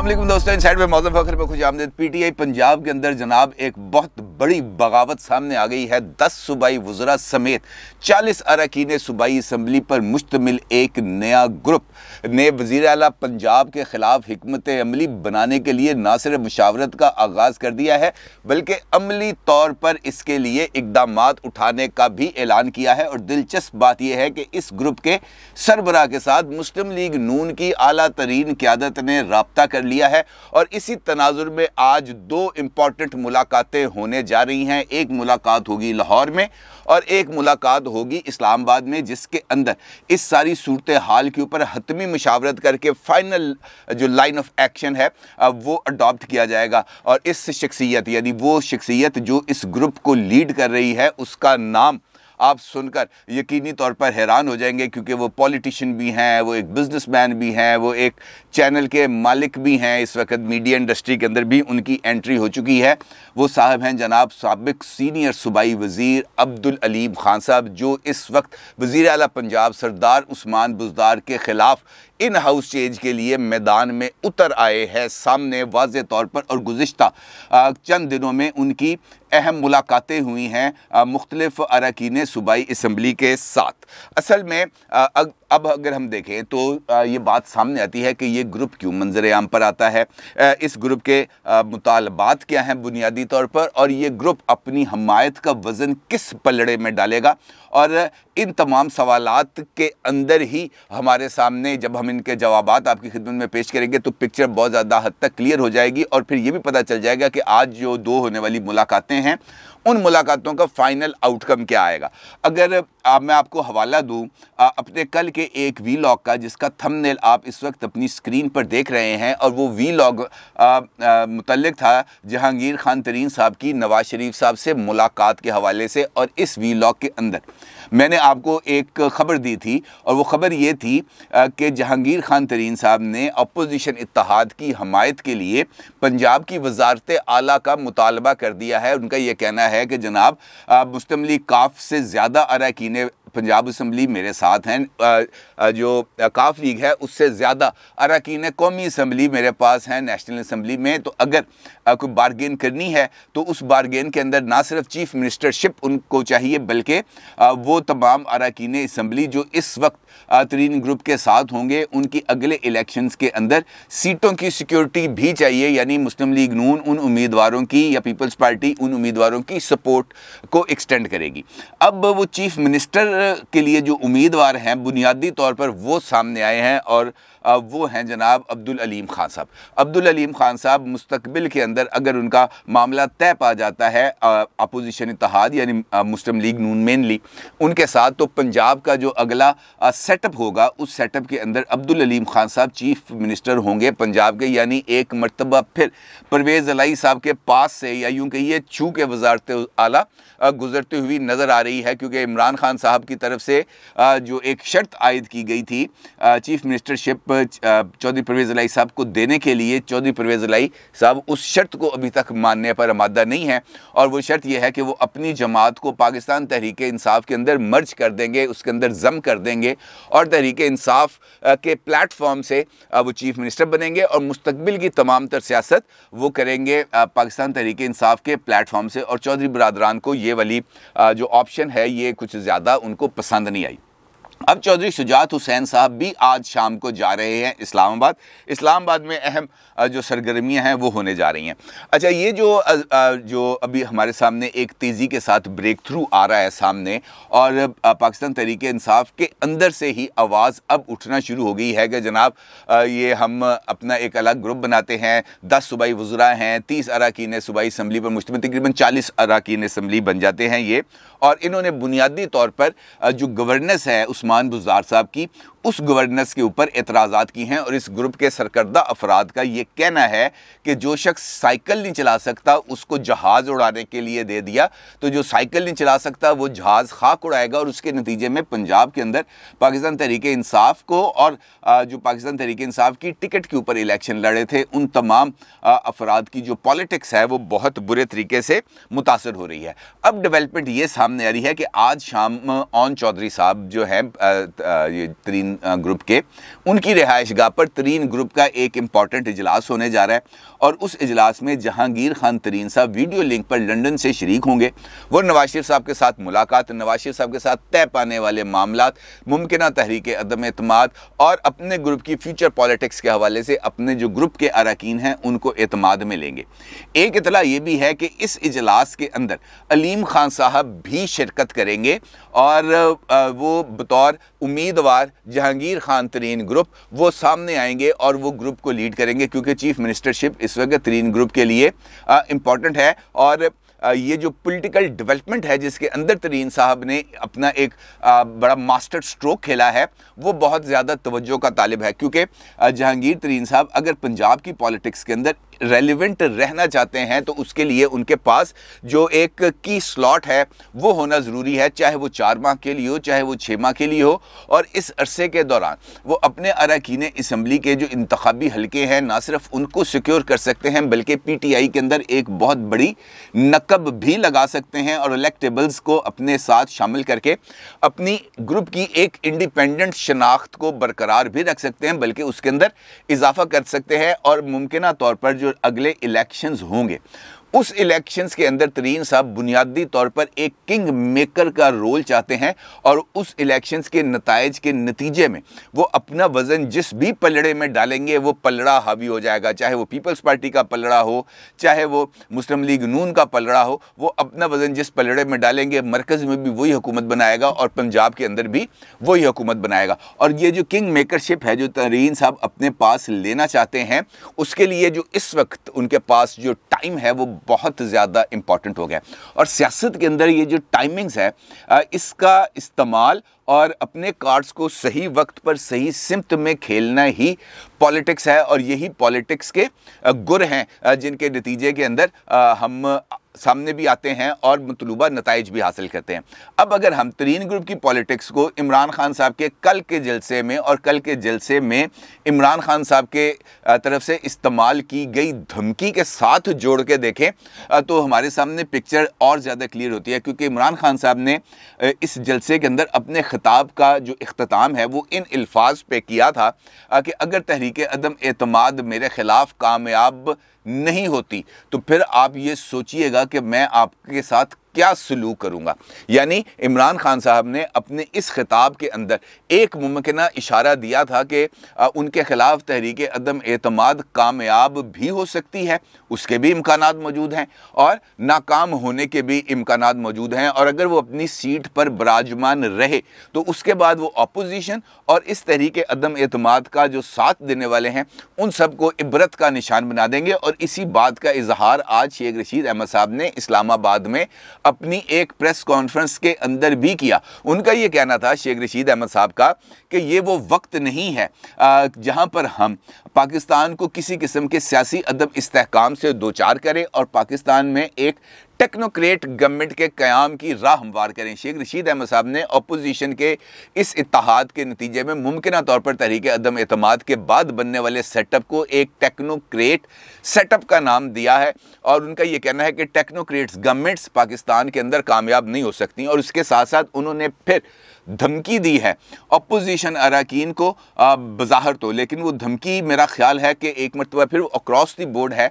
अल्लाह दोस्तों इन साइड में मौजूद फखर में खुश आमदेद पी टी आई पंजाब के अंदर जनाब एक बहुत बड़ी बगावत सामने आ गई है दस सूबाई वजरा समेत चालीस अरकान सूबाई इसम्बली पर मुश्तमिल एक नया ग्रुप ने वज़ी अला पंजाब के ख़िलाफ़ हमत अमली बनाने के लिए ना सिर्फ मुशावरत का आगाज़ कर दिया है बल्कि अमली तौर पर इसके लिए इकदाम उठाने का भी ऐलान किया है और दिलचस्प बात यह है कि इस ग्रुप के सरबरा के साथ मुस्लिम लीग नून की अला तरीन क्यादत ने रबता कर लिया है और इसी तनाजुर में आज दो इम्पॉर्टेंट मुलाकातें होने जा रही हैं एक मुलाकात होगी लाहौर में और एक मुलाकात होगी इस्लामाबाद में जिसके अंदर इस सारी सूरत हाल के ऊपर हतमी मशावरत करके फ़ाइनल जो लाइन ऑफ एक्शन है वो अडॉप्ट किया जाएगा और इस शख्सियत यानी वो शख्सियत जो इस ग्रुप को लीड कर रही है उसका नाम आप सुनकर यकीनी तौर पर हैरान हो जाएंगे क्योंकि वो पॉलिटिशियन भी हैं वो एक बिजनेसमैन भी हैं वो एक चैनल के मालिक भी हैं इस वक्त मीडिया इंडस्ट्री के अंदर भी उनकी एंट्री हो चुकी है वो साहब हैं जनाब सबक सीनियर सूबाई वज़ीर अब्दुल अलीम खान साहब जो इस वक्त वज़ी अला पंजाब सरदार उस्मान बुजदार के ख़िलाफ़ इन हाउस चेंज के लिए मैदान में उतर आए हैं सामने वाज तौर पर और गुज्त चंद दिनों में उनकी अहम मुलाकातें हुई हैं मुख्तलफ़ अरकान सूबाई इसम्बली के साथ असल में अब अगर हम देखें तो ये बात सामने आती है कि ये ग्रुप क्यों मंजर आम पर आता है इस ग्रुप के मुतालबात क्या हैं बुनियादी तौर पर और ये ग्रुप अपनी हमायत का वज़न किस पलड़े में डालेगा और इन तमाम सवाल के अंदर ही हमारे सामने जब हम इनके जवाब आपकी खिदमत में पेश करेंगे तो पिक्चर बहुत ज़्यादा हद तक क्लियर हो जाएगी और फिर ये भी पता चल जाएगा कि आज जो दो होने वाली मुलाकातें हैं उन मुलाकातों का फाइनल आउटकम क्या आएगा अगर आप मैं आपको हवाला दूँ अपने कल के एक वी लॉग का जिसका थंबनेल आप इस वक्त अपनी स्क्रीन पर देख रहे हैं और वो वी लॉग मुतलक था जहांगीर खान तरीन साहब की नवाज शरीफ साहब से मुलाकात के हवाले से और इस वी लॉग के अंदर मैंने आपको एक ख़बर दी थी और वो ख़बर ये थी कि जहांगीर खान तरीन साहब ने अपोजिशन इतिहाद की हमायत के लिए पंजाब की वजारत आला का मुतालबा कर दिया है उनका यह कहना है है कि जनाब मुस्लिम लीग काफ से ज़्यादा अरकान पंजाब असम्बली मेरे साथ हैं जो काफ लीग है उससे ज़्यादा अरकान कौमी असम्बली मेरे पास हैं नेशनल असम्बली में तो अगर कोई बारगेन करनी है तो उस बारगेन के अंदर ना सिर्फ चीफ मिनिस्टरशिप उनको चाहिए बल्कि वो तमाम अरकान इसम्बली जो इस वक्त तरीन ग्रुप के साथ होंगे उनकी अगले इलेक्शंस के अंदर सीटों की सिक्योरिटी भी चाहिए यानी मुस्लिम लीग नून उन उम्मीदवारों की या पीपल्स पार्टी उन उम्मीदवारों की सपोर्ट को एक्सटेंड करेगी अब वो चीफ मिनिस्टर के लिए जो उम्मीदवार हैं बुनियादी तौर पर वो सामने आए हैं और वो हैं जनाब अब्दुल अलीम खान साहब अब्दुल अलीम खान साहब मुस्तबिल के अंदर अगर उनका मामला तय पा जाता है अपोजिशन इतिहाद यानी मुस्लिम लीग नून मेनली उनके साथ तो पंजाब का जो अगला सेटअप होगा उस सेटअप के अंदर अब्दुल अलीम खान साहब चीफ मिनिस्टर होंगे पंजाब के यानी एक मरतबा फिर परवेज़ अलाई साहब के पास से या यूँ कहिए छू के वजारत आला गुज़रती हुई नज़र आ रही है क्योंकि इमरान खान साहब की तरफ से जो एक शर्त आयद की गई थी चीफ मिनिस्टरशिप चौधरी परवेज़ लाई साहब को देने के लिए चौधरी परवेज़ लाई साहब उस शर्त को अभी तक मानने पर आमादा नहीं है और वो शर्त यह है कि वो अपनी जमात को पाकिस्तान तहरीक इंसाफ के अंदर मर्ज कर देंगे उसके अंदर जम कर देंगे और तहरीक इंसाफ के प्लेटफॉर्म से वो चीफ मिनिस्टर बनेंगे और मुस्तबिल की तमाम तर सियासत वो करेंगे पाकिस्तान तहरीक इंसाफ के प्लेटफॉर्म से और चौधरी बरदरान को ये वाली जो ऑप्शन है ये कुछ ज़्यादा उनको पसंद नहीं आई अब चौधरी शुजात हुसैन साहब भी आज शाम को जा रहे हैं इस्लामाबाद इस्लामाबाद में अहम जो सरगर्मियां हैं वो होने जा रही हैं अच्छा ये जो जो अभी हमारे सामने एक तेज़ी के साथ ब्रेक थ्रू आ रहा है सामने और पाकिस्तान तरीके इंसाफ के अंदर से ही आवाज़ अब उठना शुरू हो गई है कि जनाब ये हम अपना एक अलग ग्रुप बनाते हैं दस सूबाई वज्रा हैं तीस अरकान सूबाई इसम्बली पर मुश्तम तकरीबन चालीस अरकान इसम्बली बन जाते हैं ये और इन्होंने बुनियादी तौर पर जो गवर्नेंस है उस्मान रहमान बुजार साहब की उस गवर्नेंस के ऊपर एतराज़ा की हैं और इस ग्रुप के सरकर्दा अफराद का ये कहना है कि जो शख्स साइकिल नहीं चला सकता उसको जहाज़ उड़ाने के लिए दे दिया तो जो साइकिल नहीं चला सकता वो जहाज़ खाक उड़ाएगा और उसके नतीजे में पंजाब के अंदर पाकिस्तान तहरीक इंसाफ को और जो पाकिस्तान तहरीक इंसाफ की टिकट के ऊपर इलेक्शन लड़े थे उन तमाम अफराद की जो पॉलिटिक्स है वो बहुत बुरे तरीके से मुतासर हो रही है अब डेवलपमेंट ये सामने आ रही है कि आज शाम ऑन चौधरी साहब जो हैं ये तरीन ग्रुप के उनकी रिहाइश गाह पर तरीन ग्रुप का एक इम्पॉर्टेंट इजलास होने जा रहा है और उस इजलास में जहांगीर खान तरीन साहब वीडियो लिंक पर लंदन से शरीक होंगे वो नवाज शरीफ साहब के साथ मुलाकात नवाज शरीफ साहब के साथ तय पाने वाले मामला मुमकिन तहरीक अदम अतम और अपने ग्रुप की फ्यूचर पॉलिटिक्स के हवाले से अपने जो ग्रुप के अरकान हैं उनको अतमाद में लेंगे एक इतला ये भी है कि इस इजलास के अंदर अलीम खान साहब भी शिरकत करेंगे और वो बतौर और उम्मीदवार जहांगीर खान तरीन ग्रुप वो सामने आएंगे और वो ग्रुप को लीड करेंगे क्योंकि चीफ मिनिस्टरशिप इस वक्त तरीन ग्रुप के लिए इम्पॉर्टेंट है और ये जो पॉलिटिकल डेवलपमेंट है जिसके अंदर तरीन साहब ने अपना एक बड़ा मास्टर स्ट्रोक खेला है वो बहुत ज़्यादा तवज्जो का तालिब है क्योंकि जहांगीर तरीन साहब अगर पंजाब की पॉलिटिक्स के अंदर रेलिवेंट रहना चाहते हैं तो उसके लिए उनके पास जो एक की स्लॉट है वो होना ज़रूरी है चाहे वो चार माह के लिए हो चाहे वो छः माह के लिए हो और इस अरसे के दौरान वो अपने अरकान इसम्बली के जो इंतबी हलके हैं ना सिर्फ उनको सिक्योर कर सकते हैं बल्कि पी टी आई के अंदर एक बहुत बड़ी नकब भी लगा सकते हैं और इलेक्टेबल्स को अपने साथ शामिल करके अपनी ग्रुप की एक इंडिपेंडेंट शनाख्त को बरकरार भी रख सकते हैं बल्कि उसके अंदर इजाफा कर सकते हैं और मुमकिन तौर पर जो अगले इलेक्शंस होंगे उस इलेक्शंस के अंदर तरीन साहब बुनियादी तौर पर एक किंग मेकर का रोल चाहते हैं और उस इलेक्शंस के नतज के नतीजे में वो अपना वज़न जिस भी पलड़े में डालेंगे वो पलड़ा हावी हो जाएगा चाहे वो पीपल्स पार्टी का पलड़ा हो चाहे वो मुस्लिम लीग नून का पलड़ा हो वो अपना वज़न जिस पलड़े में डालेंगे मरकज़ में भी वही हुकूमत बनाएगा और पंजाब के अंदर भी वही हुकूमत बनाएगा और ये जो किंग मेकरशिप है जो तरीन साहब अपने पास लेना चाहते हैं उसके लिए जो इस वक्त उनके पास जो टाइम है वो बहुत ज़्यादा इम्पॉर्टेंट हो गया और सियासत के अंदर ये जो टाइमिंग्स है इसका इस्तेमाल और अपने कार्ड्स को सही वक्त पर सही सिमत में खेलना ही पॉलिटिक्स है और यही पॉलिटिक्स के गुर हैं जिनके नतीजे के अंदर हम सामने भी आते हैं और मतलूबा नतज भी हासिल करते हैं अब अगर हम तरीन ग्रुप की पॉलिटिक्स को इमरान खान साहब के कल के जलसे में और कल के जलसे में इमरान खान साहब के तरफ से इस्तेमाल की गई धमकी के साथ जोड़ के देखें तो हमारे सामने पिक्चर और ज़्यादा क्लियर होती है क्योंकि इमरान खान साहब ने इस जलसे के अंदर अपने खिताब का जो अख्ताम है वो इन अल्फाज पर किया था कि अगर तहरीक अदम अतमाद मेरे ख़िलाफ़ कामयाब नहीं होती तो फिर आप ये सोचिएगा कि मैं आपके साथ क्या सलूक करूँगा यानी इमरान खान साहब ने अपने इस खिताब के अंदर एक मुमकिन इशारा दिया था कि उनके ख़िलाफ़ तहरीक अदम अतमाद कामयाब भी हो सकती है उसके भी इम्कान मौजूद हैं और नाकाम होने के भी इम्कान मौजूद हैं और अगर वो अपनी सीट पर बराजमान रहे तो उसके बाद वो अपोजिशन और इस तहरीक अदम अतमाद का जो साथ देने वाले हैं उन सबको इबरत का निशान बना देंगे और इसी बात का इजहार आज शेख रशीद अहमद साहब ने इस्लामाबाद में अपनी एक प्रेस कॉन्फ्रेंस के अंदर भी किया उनका ये कहना था शेख रशीद अहमद साहब का कि ये वो वक्त नहीं है जहाँ पर हम पाकिस्तान को किसी किस्म के सियासी अदब इसकाम से दो चार करें और पाकिस्तान में एक टेक्नोक्रेट गवर्नमेंट के क्याम की राह हमवार करें शेख रशीद अहमद साहब ने अपोजिशन के इस इतिहाद के नतीजे में मुमकिन तौर पर तहरीक अदम अतमाद के बाद बनने वाले सेटअप को एक टेक्नोक्रेट सेटअप का नाम दिया है और उनका यह कहना है कि टेक्नोक्रेट्स गवर्नमेंट्स पाकिस्तान के अंदर कामयाब नहीं हो सकती और उसके साथ साथ उन्होंने फिर धमकी दी है अपोजिशन अरकान को बाहर तो लेकिन वो धमकी मेरा ख्याल है कि एक मरतबा फिर अक्रॉस दी बोर्ड है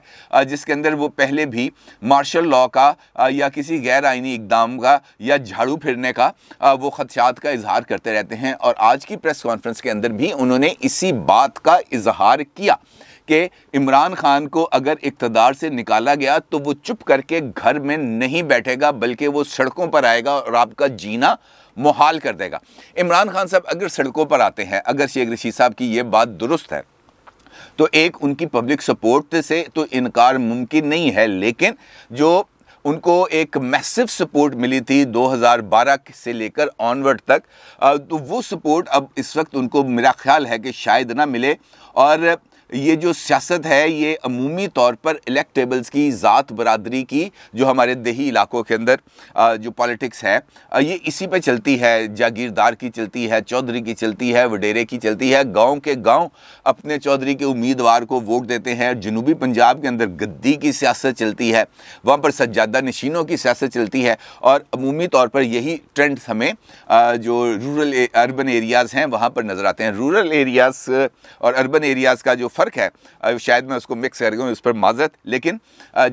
जिसके अंदर वो पहले भी मार्शल लॉ का या किसी गैर आइनी इकदाम का या झाड़ू फिरने का वो ख़दशात का इजहार करते रहते हैं और आज की प्रेस कॉन्फ्रेंस के अंदर भी उन्होंने इसी बात का इजहार किया कि इमरान खान को अगर इकतदार से निकाला गया तो वो चुप करके घर में नहीं बैठेगा बल्कि वो सड़कों पर आएगा और आपका जीना मुहाल कर देगा इमरान खान साहब अगर सड़कों पर आते हैं अगर शेख रशीद साहब की ये बात दुरुस्त है तो एक उनकी पब्लिक सपोर्ट से तो इनकार मुमकिन नहीं है लेकिन जो उनको एक मैसिव सपोर्ट मिली थी 2012 से लेकर ऑनवर्ड तक तो वो सपोर्ट अब इस वक्त उनको मेरा ख्याल है कि शायद ना मिले और ये जो सियासत है ये अमूमी तौर पर इलेक्टेबल्स की ज़ात बरदरी की जो हमारे दही इलाकों के अंदर जो पॉलिटिक्स है ये इसी पे चलती है जागीरदार की चलती है चौधरी की चलती है वडेरे की चलती है गांव के गांव अपने चौधरी के उम्मीदवार को वोट देते हैं जनूबी पंजाब के अंदर गद्दी की सियासत चलती है वहाँ पर सज्जादा नशीनों की सियासत चलती है और अमूमी तौर पर यही ट्रेंड हमें जो रूरल अर्बन एरियाज़ हैं वहाँ पर नज़र आते हैं रूरल एरियाज़ और अर्बन एरियाज़ का जो फ़र्क है शायद मैं उसको मिक्स कर गया हूँ पर माजत लेकिन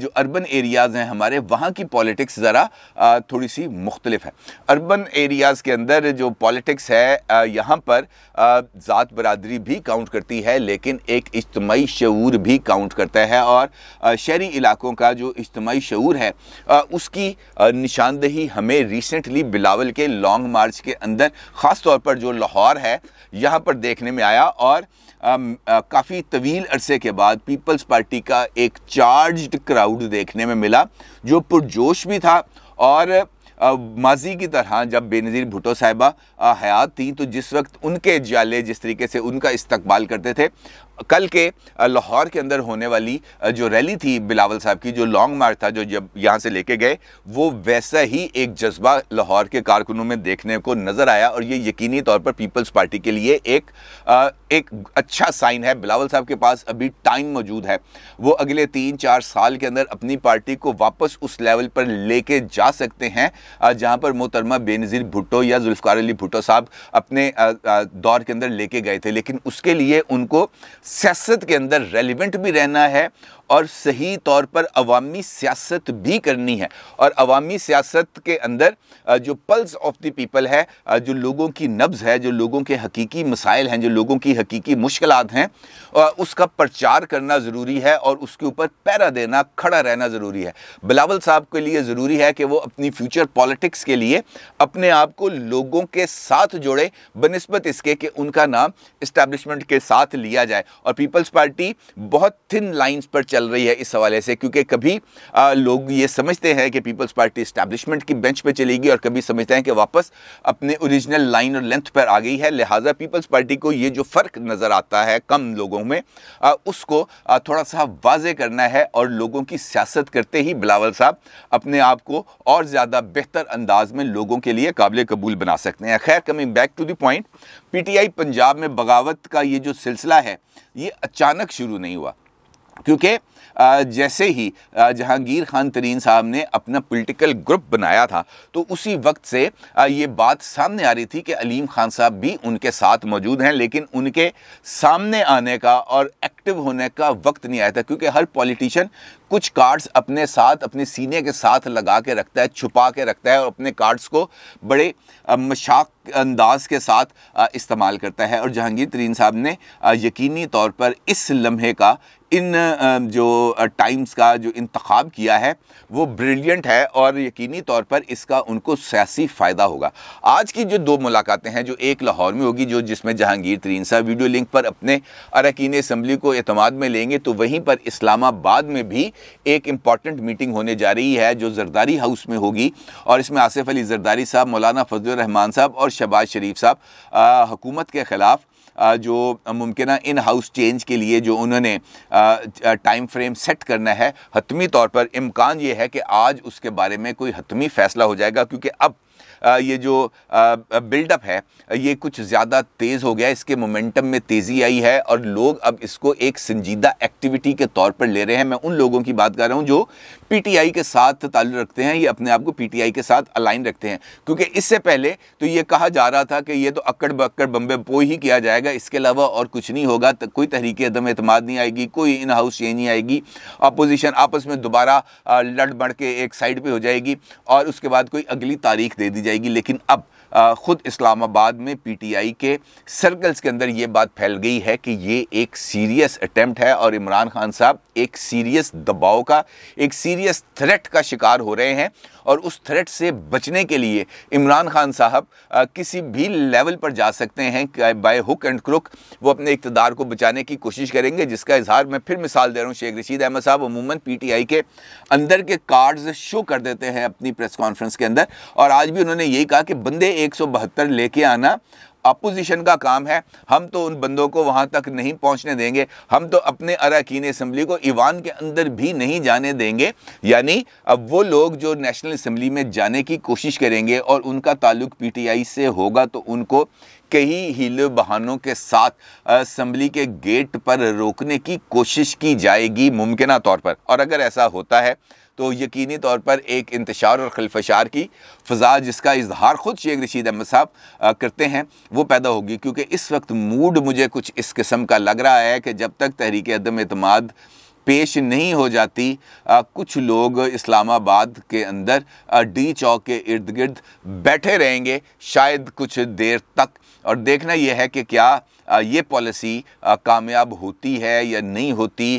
जो अर्बन एरियाज़ हैं हमारे वहाँ की पॉलिटिक्स ज़रा थोड़ी सी मुख्तलिफ है अर्बन एरियाज़ के अंदर जो पॉलिटिक्स है यहाँ पर ज़ात बरदरी भी काउंट करती है लेकिन एक इज्तमी शूर भी काउंट करता है और शहरी इलाकों का जो इज्तमी शूर है उसकी निशानदही हमें रिसेंटली बिलावल के लॉन्ग मार्च के अंदर ख़ास तौर पर जो लाहौर है यहाँ पर देखने में आया और काफ़ी तवील अरसे के बाद पीपल्स पार्टी का एक चार्ज क्राउड देखने में मिला जो पुरजोश भी था और माजी की तरह जब बेनज़ीर भुटो साहिबा हयात थी तो जिस वक्त उनके जाले जिस तरीके से उनका इस्तकबाल करते थे कल के लाहौर के अंदर होने वाली जो रैली थी बिलावल साहब की जो लॉन्ग मार्च था जो जब यहाँ से लेके गए वो वैसा ही एक जज्बा लाहौर के कारकुनों में देखने को नज़र आया और ये यकीनी तौर पर पीपल्स पार्टी के लिए एक एक अच्छा साइन है बिलावल साहब के पास अभी टाइम मौजूद है वो अगले तीन चार साल के अंदर अपनी पार्टी को वापस उस लेवल पर लेके जा सकते हैं जहाँ पर मोहतरमा बेनज़ीर भुट्टो या जुल्फ़ार अली भुट्टो साहब अपने दौर के अंदर लेके गए थे लेकिन उसके लिए उनको सियासत के अंदर रेलिवेंट भी रहना है और सही तौर पर अवामी सियासत भी करनी है और अवामी सियासत के अंदर जो पल्स ऑफ द पीपल है जो लोगों की नब्ज़ है जो लोगों के हकीकी मसाइल हैं जो लोगों की हकीकी मुश्किल हैं उसका प्रचार करना ज़रूरी है और उसके ऊपर पैरा देना खड़ा रहना ज़रूरी है बिलावल साहब के लिए ज़रूरी है कि वो अपनी फ्यूचर पॉलिटिक्स के लिए अपने आप को लोगों के साथ जोड़े बनस्बत इसके कि उनका नाम इस्टेब्लिशमेंट के साथ लिया जाए और पीपल्स पार्टी बहुत थिन लाइन्स पर चल रही है इस हवाले से क्योंकि कभी आ, लोग ये समझते हैं कि पीपल्स पार्टी इस्टेब्लिशमेंट की बेंच पर चलेगी और कभी समझते हैं कि वापस अपने ओरिजिनल लाइन और लेंथ पर आ गई है लिहाजा पीपल्स पार्टी को ये जो फ़र्क नज़र आता है कम लोगों में आ, उसको आ, थोड़ा सा वाजे करना है और लोगों की सियासत करते ही बिलावल साहब अपने आप को और ज़्यादा बेहतर अंदाज में लोगों के लिए काबिल कबूल बना सकते हैं खैर coming back to the point I Punjab में बगावत का ये जो सिलसिला है ये अचानक शुरू नहीं हुआ क्योंकि जैसे ही जहांगीर खान तरीन साहब ने अपना पॉलिटिकल ग्रुप बनाया था तो उसी वक्त से ये बात सामने आ रही थी कि अलीम खान साहब भी उनके साथ मौजूद हैं लेकिन उनके सामने आने का और एक्टिव होने का वक्त नहीं आया था क्योंकि हर पॉलिटिशियन कुछ कार्ड्स अपने साथ अपने सीने के साथ लगा के रखता है छुपा के रखता है और अपने कार्ड्स को बड़े मशाक अंदाज के साथ इस्तेमाल करता है और जहांगीर तरीन साहब ने यकीनी तौर पर इस लम्हे का इन जो टाइम्स का जो इंतखब किया है वो ब्रिलियंट है और यकीनी तौर पर इसका उनको सियासी फ़ायदा होगा आज की जो दो मुलाकातें हैं जो एक लाहौर में होगी जो जिसमें जहांगीर तरीन साहब वीडियो लिंक पर अपने अरकान इसम्बली को अतमाद में लेंगे तो वहीं पर इस्लामाबाद में भी एक इम्पॉर्टेंट मीटिंग होने जा रही है जो जरदारी हाउस में होगी और इसमें आसिफ अली जरदारी साहब मौलाना फजलरहमान साहब और शबाज शरीफ साहब हुकूमत के ख़िलाफ़ जो मुमकिन इन हाउस चेंज के लिए जो उन्होंने टाइम फ्रेम सेट करना है हतमी तौर पर इम्कान ये है कि आज उसके बारे में कोई हतमी फ़ैसला हो जाएगा क्योंकि अब ये जो बिल्डअप है ये कुछ ज़्यादा तेज़ हो गया इसके मोमेंटम में तेज़ी आई है और लोग अब इसको एक संजीदा एक्टिविटी के तौर पर ले रहे हैं मैं उन लोगों की बात कर रहा हूँ जो पीटीआई के साथ ताल्लुक़ रखते हैं ये अपने आप को पीटीआई के साथ अलाइन रखते हैं क्योंकि इससे पहले तो ये कहा जा रहा था कि ये तो अक्कड़ बक्कड़ बम्बे पो ही किया जाएगा इसके अलावा और कुछ नहीं होगा तो कोई तहरीक अदम अतमाद नहीं आएगी कोई इन हाउस ये नहीं आएगी अपोजिशन आपस में दोबारा लड़ बढ़ के एक साइड पर हो जाएगी और उसके बाद कोई अगली तारीख दे दी जाएगी लेकिन अब ख़ुद इस्लामाबाद में पीटीआई के सर्कल्स के अंदर ये बात फैल गई है कि ये एक सीरियस अटैम्प्ट है और इमरान खान साहब एक सीरियस दबाव का एक सीरियस थ्रेट का शिकार हो रहे हैं और उस थ्रेट से बचने के लिए इमरान खान साहब किसी भी लेवल पर जा सकते हैं बाय हुक एंड क्रुक वो अपने इकतदार को बचाने की कोशिश करेंगे जिसका इजहार मैं फिर मिसाल दे रहा हूँ शेख रशीद अहमद साहब अमूमन पीटीआई के अंदर के कार्ड्स शो कर देते हैं अपनी प्रेस कॉन्फ्रेंस के अंदर और आज भी उन्होंने यही कहा कि बंदे एक 172 लेके आना अपोजिशन का काम है हम तो उन बंदों को वहाँ तक नहीं पहुँचने देंगे हम तो अपने अरकान असम्बली को ईवान के अंदर भी नहीं जाने देंगे यानी अब वो लोग जो नेशनल असम्बली में जाने की कोशिश करेंगे और उनका ताल्लुक पी टी आई से होगा तो उनको कई हिल बहानों के साथ असम्बली के गेट पर रोकने की कोशिश की जाएगी मुमकिन तौर पर और अगर ऐसा होता है तो यकीनी तौर पर एक इंतशार और खलफशार की फ़जा जिसका इजहार ख़ुद शेख रशीद अहमद साहब करते हैं वो पैदा होगी क्योंकि इस वक्त मूड मुझे कुछ इस किस्म का लग रहा है कि जब तक तहरीक अदम अतमाद पेश नहीं हो जाती आ, कुछ लोग इस्लामाबाद के अंदर आ, डी चौक के इर्द गिर्द बैठे रहेंगे शायद कुछ देर तक और देखना यह है कि क्या आ, ये पॉलिसी कामयाब होती है या नहीं होती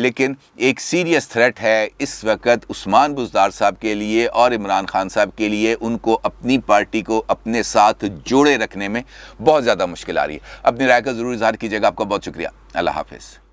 लेकिन एक सीरियस थ्रेट है इस वक्त उस्मान बुजदार साहब के लिए और इमरान खान साहब के लिए उनको अपनी पार्टी को अपने साथ जोड़े रखने में बहुत ज़्यादा मुश्किल आ रही है अपनी राय का ज़रूर इजहार कीजिएगा आपका बहुत शुक्रिया अल्लाह हाफिज़